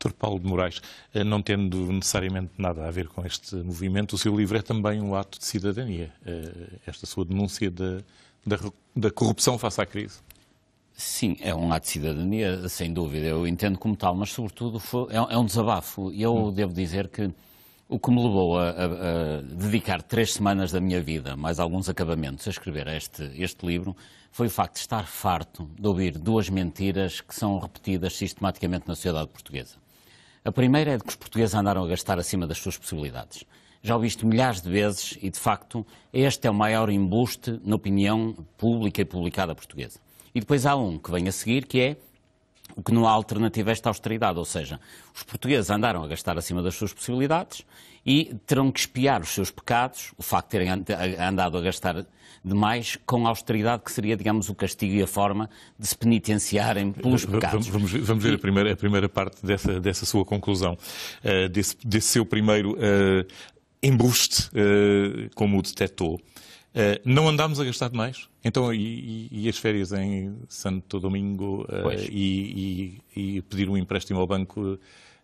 Dr. Paulo de Moraes, eh, não tendo necessariamente nada a ver com este movimento, o seu livro é também um ato de cidadania, eh, esta sua denúncia da, da, da corrupção face à crise. Sim, é um ato de cidadania, sem dúvida, eu entendo como tal, mas sobretudo foi, é, é, um desabafo. E Eu hum. devo dizer que o que me levou a, a, a, dedicar três semanas da minha vida, mais alguns acabamentos, a escrever este, este livro, foi o facto de estar farto de ouvir duas mentiras que são repetidas sistematicamente na sociedade portuguesa. A primeira é de que os portugueses andaram a gastar acima das suas possibilidades. Já ouvi isto milhares de vezes e, de facto, este é o maior embuste na opinião pública e publicada portuguesa. E depois há um que vem a seguir, que é o que não há alternativa a esta austeridade, ou seja, os portugueses andaram a gastar acima das suas possibilidades e terão que espiar os seus pecados, o facto de terem eh, andado a gastar demais, com a austeridade que seria, digamos, o castigo e a forma de se penitenciarem pelos pecados. Vamos, vamos ver a primeira, a primeira parte dessa, dessa sua conclusão, uh, desse, desse, seu primeiro uh, embuste, uh, como o detectou. Uh, não andámos a gastar demais? Então, e, e, as férias em Santo Domingo uh, e, e, pedir um empréstimo ao banco?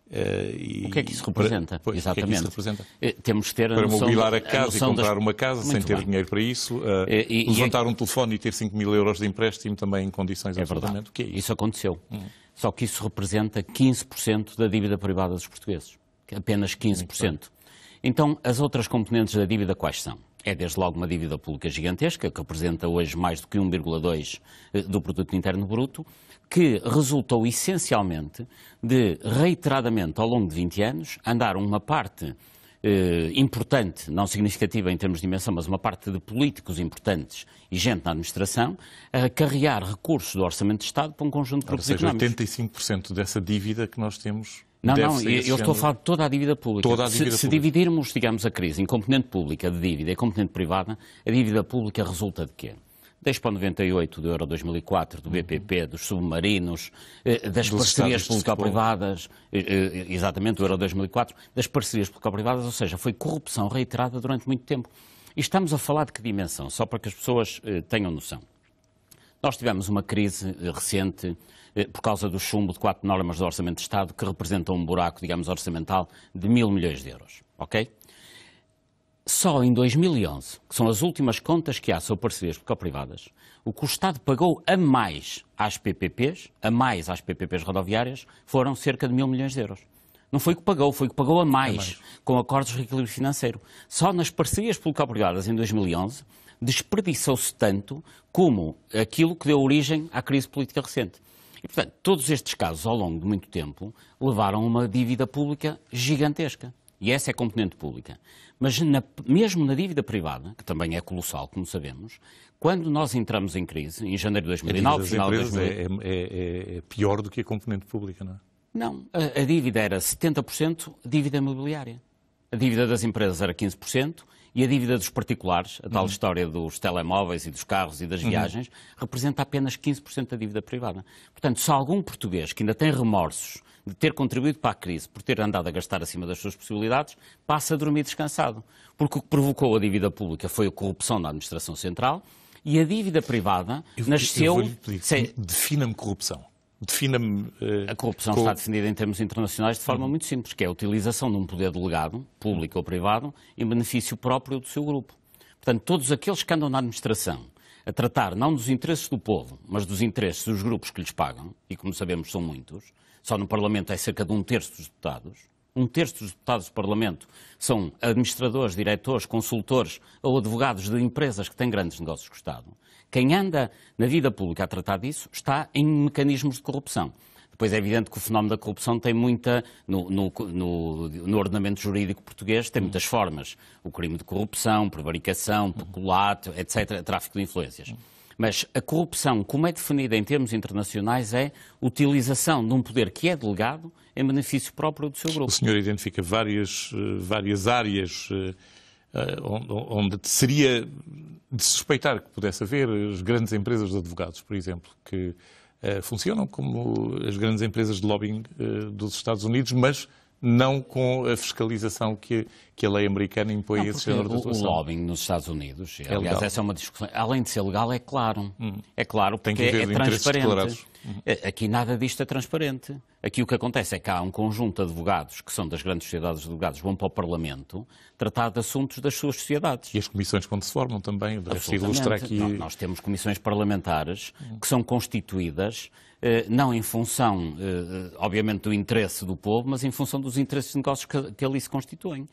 Uh, o que é que isso representa? Pois, Exatamente. O que é que isso representa? Temos que ter a para noção... Para mobilar a casa a e comprar das... uma casa Muito sem ter bem. dinheiro para isso, é levantar um telefone e ter 5 mil euros de empréstimo também em condições é absolutamente... É isso? isso? aconteceu. Hum. Só que isso representa 15% da dívida privada dos portugueses. Apenas 15%. Então, as outras componentes da dívida quais são? é desde logo uma dívida pública gigantesca, que representa hoje mais do que 1,2% eh, do produto interno bruto, que resultou essencialmente de, reiteradamente, ao longo de 20 anos, andar uma parte eh, importante, não significativa em termos de dimensão, mas uma parte de políticos importantes e gente na administração, a carrear recursos do Orçamento de Estado para um conjunto de grupos Ou seja, económicos. 85% dessa dívida que nós temos não, não, eu estou a falar de toda a dívida pública. Toda a dívida se, pública. se dividirmos, digamos, a crise em componente pública de dívida e componente privada, a dívida pública resulta de quê? 98 do Euro 2004, do BPP, dos submarinos, eh, das dos parcerias público-privadas, eh, eh, exatamente do Euro 2004, das parcerias público-privadas, ou seja, foi corrupção reiterada durante muito tempo. E estamos a falar de que dimensão? Só para que as pessoas tenham noção. Nós tivemos uma crise recente eh, por causa do chumbo de quatro normas do Orçamento de Estado, que representam um buraco, digamos, orçamental de mil milhões de euros. Ok? Só em 2011, que são as últimas contas que há sobre parcerias público-privadas, o que o Estado pagou a mais às PPPs, a mais às PPPs rodoviárias, foram cerca de mil milhões de euros. Não foi o que pagou, foi o que pagou a é mais, a mais. com acordos de reequilíbrio financeiro. Só nas parcerias público-privadas em 2011 desperdiçou-se tanto como aquilo que deu origem à crise política recente. E, portanto, todos estes casos, ao longo de muito tempo, levaram a uma dívida pública gigantesca. E essa é componente pública. Mas na, mesmo na dívida privada, que também é colossal, como sabemos, quando nós entramos em crise, em janeiro de 2009, final de 2000... É, é, é, é, pior do que a componente pública, não é? Não. A, a dívida era 70% dívida imobiliária. A dívida das empresas era 15%, e a dívida dos particulares, a tal uhum. história dos telemóveis e dos carros e das uhum. viagens, representa apenas 15% da dívida privada. Portanto, se algum português que ainda tem remorsos de ter contribuído para a crise por ter andado a gastar acima das suas possibilidades, passa a dormir descansado. Porque o que provocou a dívida pública foi a corrupção na administração central e a dívida privada eu, nasceu. Eu sem... Defina-me corrupção. Defina-me. Eh, a corrupção com... está definida em termos internacionais de forma uhum. muito simples, que é a utilização de um poder delegado, público ou privado, em benefício próprio do seu grupo. Portanto, todos aqueles que andam na administração a tratar não dos interesses do povo, mas dos interesses dos grupos que lhes pagam, e como sabemos são muitos, só no Parlamento é cerca de um terço dos deputados, um terço dos deputados do Parlamento são administradores, diretores, consultores ou advogados de empresas que têm grandes negócios com o Estado. Quem anda na vida pública a tratar disso está em mecanismos de corrupção. Depois é evidente que o fenómeno da corrupção tem muita, no, no, no, no, ordenamento jurídico português, tem muitas formas. O crime de corrupção, prevaricação, peculato, etc., tráfico de influências. Mas a corrupção, como é definida em termos internacionais, é utilização de um poder que é delegado em benefício próprio do seu grupo. O senhor identifica várias, eh, várias áreas eh, eh, onde seria de suspeitar que pudesse haver as grandes empresas de advogados, por exemplo, que uh, funcionam como as grandes empresas de lobbying uh, dos Estados Unidos, mas não com a fiscalização que que a lei americana impõe não, esse género de atuação. O lobbying nos Estados Unidos, é aliás, legal. essa é uma discussão, além de ser legal, é claro. Hum. É claro porque Tem que haver é, transparente. Hum. É, aqui nada disto é transparente. Aqui o que acontece é que há um conjunto de advogados, que são das grandes sociedades de advogados, vão para o Parlamento tratar de assuntos das suas sociedades. E as comissões quando se formam também, se ilustra aqui... Não, nós temos comissões parlamentares hum. que são constituídas eh, não em função, eh, eh, obviamente, do interesse do povo, mas em função dos interesses de negócios que ali se constituem.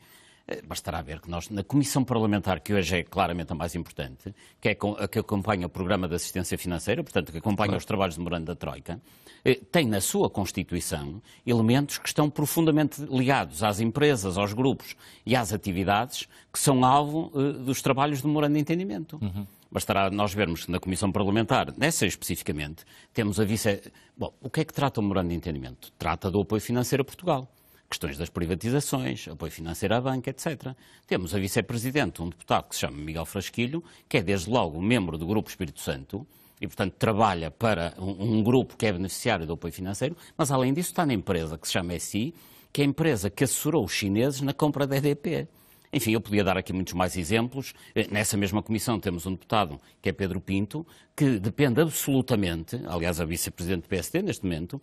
Eh, bastará ver que nós, na comissão parlamentar, que hoje é claramente a mais importante, que é a que acompanha o programa de assistência financeira, portanto, que acompanha claro. os trabalhos do Morando da Troika, eh, tem na sua Constituição elementos que estão profundamente ligados às empresas, aos grupos e às atividades que são alvo eh, dos trabalhos do Morando de Entendimento. Uhum. Bastará nós vermos na Comissão Parlamentar, nessa especificamente, temos a vice. Bom, o que é que trata o Morando de Entendimento? Trata do apoio financeiro a Portugal questões das privatizações, apoio financeiro à banca, etc. Temos a vice-presidente, um deputado que se chama Miguel Frasquilho, que é desde logo membro do Grupo Espírito Santo, e, portanto, trabalha para um, um, grupo que é beneficiário do apoio financeiro, mas, além disso, está na empresa que se chama SI, que é a empresa que assessorou os chineses na compra da EDP. Enfim, eu podia dar aqui muitos mais exemplos. Eh, nessa mesma comissão temos um deputado, que é Pedro Pinto, que depende absolutamente, aliás, a vice-presidente do PSD neste momento,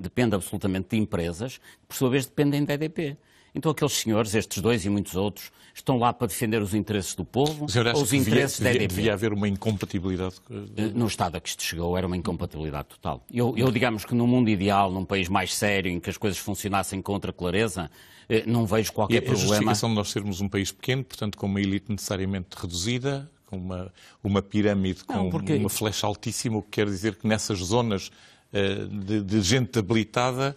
depende absolutamente de empresas, que por sua vez dependem da EDP. Então aqueles senhores, estes dois e muitos outros, estão lá para defender os interesses do povo ou os interesses devia, da EDP? Devia haver uma incompatibilidade? Eh, no estado a que isto chegou era uma incompatibilidade total. Eu, eu digamos que num mundo ideal, num país mais sério, em que as coisas funcionassem com outra clareza, eh, não vejo qualquer e problema. a justificação de nós sermos um país pequeno, portanto com uma elite necessariamente reduzida, com uma, uma pirâmide não, com porque... uma flecha altíssima, o que quer dizer que nessas zonas eh, de, de gente habilitada,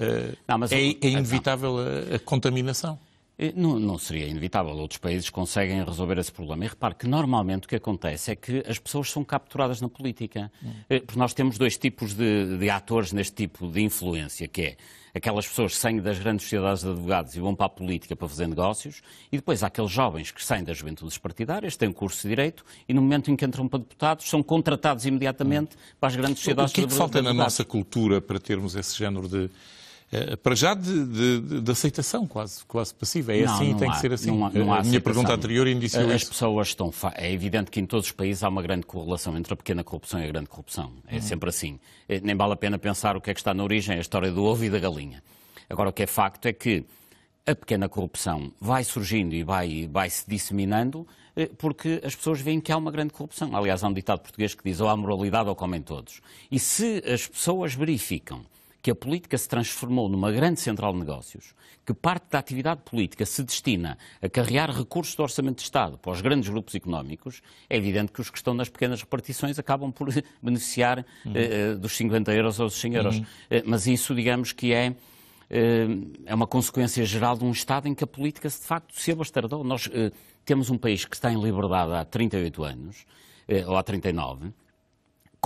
eh, não, é, é, inevitável a, a contaminação. Eh, não, não, seria inevitável. Outros países conseguem resolver esse problema. E repare que normalmente o que acontece é que as pessoas são capturadas na política. É. Porque nós temos dois tipos de, de atores neste tipo de influência, que é aquelas pessoas que saem das grandes sociedades de advogados e vão para a política para fazer negócios, e depois há aqueles jovens que saem das juventudes partidárias, têm um curso de Direito, e no momento em que entram para deputados, são contratados imediatamente hum. para as grandes sociedades de advogados. O que é que falta na nossa cultura para termos esse género de eh, para já de, de, de, aceitação quase, quase passiva. É não, assim e tem há, que ser assim. Não há, não há eh, a minha pergunta anterior indiciou As isso. pessoas estão... É evidente que em todos os países há uma grande correlação entre a pequena corrupção e a grande corrupção. É hum. sempre assim. Eh, nem vale a pena pensar o que é que está na origem, é a história do ovo e da galinha. Agora, o que é facto é que a pequena corrupção vai surgindo e vai, vai se disseminando porque as pessoas veem que há uma grande corrupção. Aliás, há um ditado português que diz ou há moralidade ou comem todos. E se as pessoas verificam que a política se transformou numa grande central de negócios, que parte da atividade política se destina a carregar recursos do Orçamento de Estado para os grandes grupos económicos, é evidente que os que estão nas pequenas repartições acabam por beneficiar uhum. Eh, eh, dos 50 euros ou dos 100 euros. Uhum. Eh, mas isso, digamos que é é uma consequência geral de um Estado em que a política de facto se abastardou. Nós eh, temos um país que está em liberdade há 38 anos, eh, ou há 39,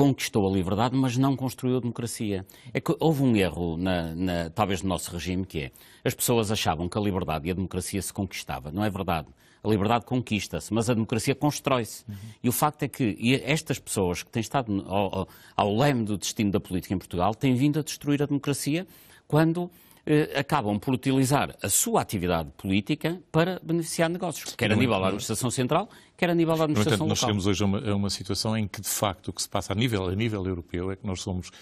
conquistou a liberdade, mas não construiu a democracia. É que houve um erro, na, na, talvez no nosso regime, que é as pessoas achavam que a liberdade e a democracia se conquistava. Não é verdade. A liberdade conquista-se, mas a democracia constrói-se. Uhum. E o facto é que estas pessoas que têm estado ao, ao, ao leme do destino da política em Portugal têm vindo a destruir a democracia quando eh, acabam por utilizar a sua atividade política para beneficiar negócios, quer a nível da administração central, quer a nível da administração local entanto, local. Nós chegamos hoje a uma, a uma, situação em que, de facto, o que se passa a nível, a nível europeu é que nós somos uh,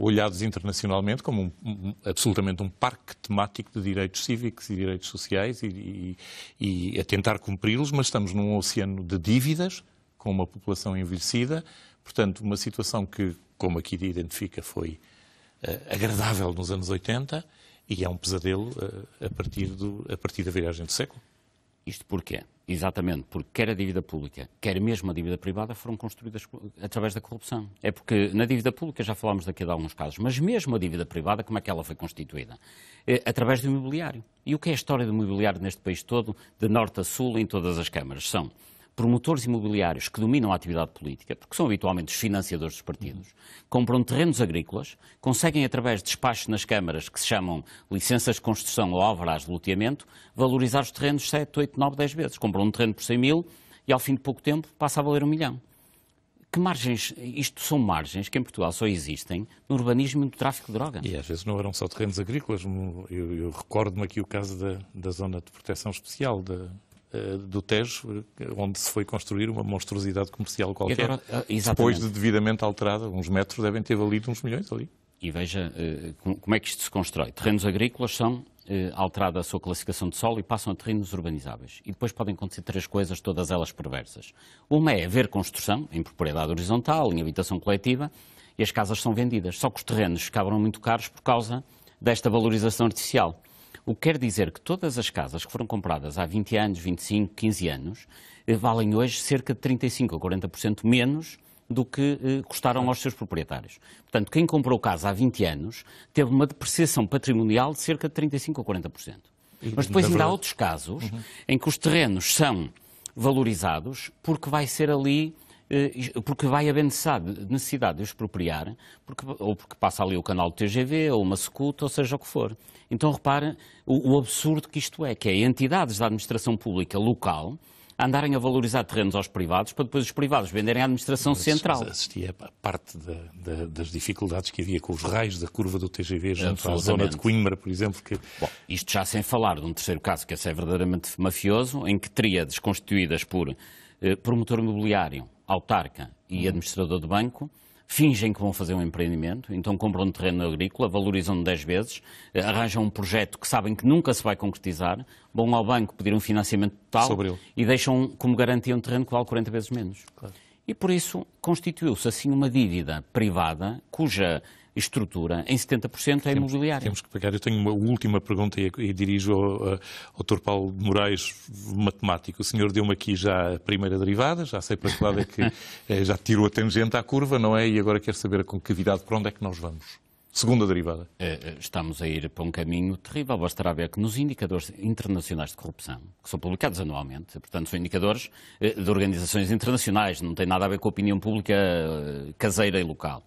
olhados internacionalmente como um, um, absolutamente um parque temático de direitos cívicos e direitos sociais e, e, e a tentar cumpri-los, mas estamos num oceano de dívidas com uma população envelhecida, portanto, uma situação que, como aqui identifica, foi eh, agradável nos anos 80 e é um pesadelo eh, a partir, do, a partir da viragem do século. Isto porquê? Exatamente, porque quer a dívida pública, quer mesmo a dívida privada, foram construídas através da corrupção. É porque na dívida pública já falámos daqui de alguns casos, mas mesmo a dívida privada, como é que ela foi constituída? É, através do imobiliário. E o que é a história do imobiliário neste país todo, de norte a sul, em todas as câmaras? São promotores imobiliários que dominam a atividade política, porque são habitualmente os financiadores dos partidos, compram terrenos agrícolas, conseguem, através de despachos nas câmaras que se chamam licenças de construção ou alvarás de loteamento, valorizar os terrenos 7, 8, 9, 10 vezes. Compram um terreno por 100 mil e, ao fim de pouco tempo, passa a valer um milhão. Que margens, isto são margens que em Portugal só existem no urbanismo e no tráfico de droga. E às vezes não eram só terrenos agrícolas, hum, eu, eu recordo-me aqui o caso da, da zona de proteção especial da, eh, do Tejo, eh, onde se foi construir uma monstruosidade comercial qualquer, agora, ah, depois de devidamente alterada, uns metros devem ter valido uns milhões ali. E veja eh, como é que isto se constrói. Terrenos agrícolas são alterada a sua classificação de solo e passam a terrenos urbanizáveis. E depois podem acontecer três coisas, todas elas perversas. Uma é haver construção em propriedade horizontal, em habitação coletiva, e as casas são vendidas. Só que os terrenos ficavam muito caros por causa desta valorização artificial. O que quer dizer que todas as casas que foram compradas há 20 anos, 25, 15 anos, eh, valem hoje cerca de 35% a 40% menos do que eh, custaram aos seus proprietários. Portanto, quem comprou casa há 20 anos teve uma depreciação patrimonial de cerca de 35% a 40%. Mas depois ainda há outros casos uhum. em que os terrenos são valorizados porque vai ser ali eh, porque vai haver necessidade de expropriar, porque, ou porque passa ali o canal do TGV, ou uma secuta, ou seja o que for. Então repare o, o absurdo que isto é, que é entidades da administração pública local andarem a valorizar terrenos aos privados para depois os privados venderem à administração Mas, central. Assisti a parte da, da, das dificuldades que havia com os raios da curva do TGV junto à zona de Coimbra, por exemplo. Que... Bom, isto já sem falar de um terceiro caso, que esse é verdadeiramente mafioso, em que tríades constituídas por eh, promotor imobiliário, autarca e uhum. administrador de banco, fingem que vão fazer um empreendimento, então compram um terreno agrícola, valorizam 10 vezes, eh, arranjam um projeto que sabem que nunca se vai concretizar, vão ao banco pedir um financiamento total e deixam como garantia um terreno que vale 40 vezes menos. Claro e por isso constituiu-se assim uma dívida privada cuja estrutura em 70% é imobiliária. Temos que pagar. Eu tenho uma última pergunta e, e dirijo ao, eh, ao Dr. Paulo Moraes, matemático. O senhor deu-me aqui já a primeira derivada, já sei para que lado é que eh, já tirou a tangente à curva, não é? E agora quero saber com que para onde é que nós vamos? Segunda derivada. Eh, eh, estamos a ir para um caminho terrível. Bastará ver que nos indicadores internacionais de corrupção, que são publicados anualmente, portanto, são indicadores eh, de organizações internacionais, não tem nada a ver com a opinião pública caseira e local.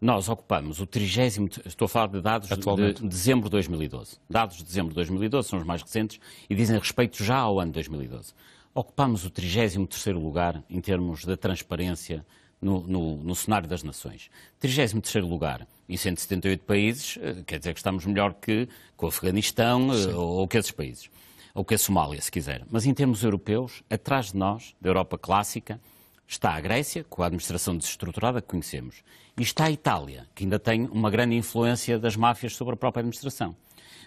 Nós ocupamos o 30 estou a falar de dados de dezembro de 2012. Dados de dezembro de 2012 são os mais recentes e dizem respeito já ao ano de 2012. Ocupamos o 33 lugar em termos de transparência no, no, no cenário das nações. 33 lugar em 178 países, eh, quer dizer que estamos melhor que, que o Afeganistão eh, ou, ou que esses países, ou que a Somália, se quiser. Mas em termos europeus, atrás de nós, da Europa clássica, está a Grécia, com a administração desestruturada que conhecemos, e está a Itália, que ainda tem uma grande influência das máfias sobre a própria administração.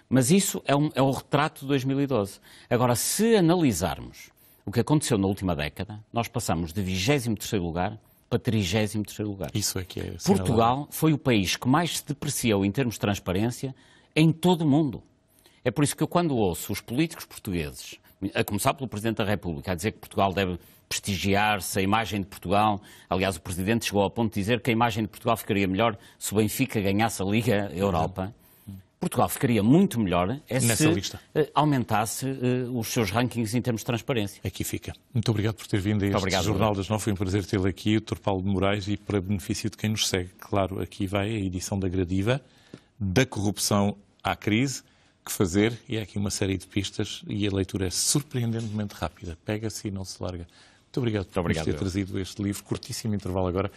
Mas isso é, um, é um retrato de 2012. Agora, se analisarmos o que aconteceu na última década, nós passamos de 23 lugar para 33 lugar. Isso é que é. Portugal foi o país que mais se depreciou em termos de transparência em todo o mundo. É por isso que eu, quando ouço os políticos portugueses, a começar pelo Presidente da República, a dizer que Portugal deve prestigiar-se, a imagem de Portugal. Aliás, o Presidente chegou ao ponto de dizer que a imagem de Portugal ficaria melhor se o Benfica ganhasse a Liga Europa. Portugal ficaria muito melhor é Nessa se lista. Eh, aumentasse eh, os seus rankings em termos de transparência. Aqui fica. Muito obrigado por ter vindo a este obrigado, Jornal das Nove. Foi um prazer tê-lo aqui, o Dr. Paulo de Moraes, e para benefício de quem nos segue, claro, aqui vai a edição da Gradiva, da corrupção à crise, que fazer, e há aqui uma série de pistas, e a leitura é surpreendentemente rápida. Pega-se e não se larga. Muito obrigado por Muito obrigado, ter trazido este livro, curtíssimo intervalo agora.